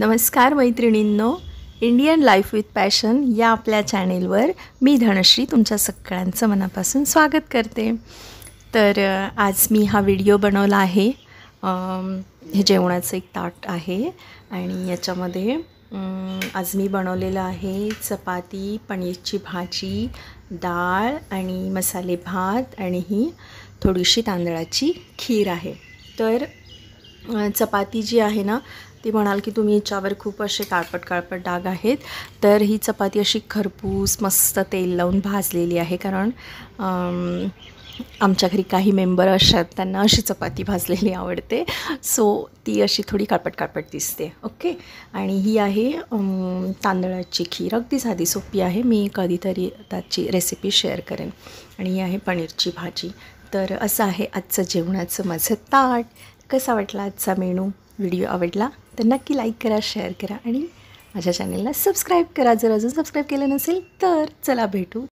नमस्कार मैत्रिणींनो Indian life with passion या आपल्या चॅनेलवर मी धनश्री तुमच्या सगळ्यांचं मनापासून स्वागत करते तर आज मी हा व्हिडिओ बनवला आहे हे जेवणाचं एक ताट आहे आणि याच्यामध्ये आज मी बनवलेलं आहे चपाती पनीरची भाजी डाळ आणि मसाले भात आणि ही थोडीशी तांदळाची खीर आहे तर चपाती जी आहे ना ती म्हणाल की तुम्ही याच्यावर खूप असे काळपट काळपट डाग आहेत तर ही चपाती अशी खरपूस मस्त तेल लावून भाजलेली आहे कारण आमच्या घरी काही मेंबर असतात त्यांना अशी चपाती भाजलेली आवडते सो ती अशी थोडी काळपट काळपट दिसते ओके आणि ही आहे तांदळाची खीर अगदी साधी सोपी आहे मी कधीतरी त्याची रेसिपी शेअर करेन आणि ही आहे पनीरची भाजी तर असं आहे आजचं जेवणाचं माझं ताट कसा वाटला आजचा मेनू व्हिडिओ आवडला तर नक्की लाईक करा शेअर करा आणि माझ्या चॅनलला सबस्क्राईब करा जर अजून सबस्क्राईब केलं नसेल तर चला भेटू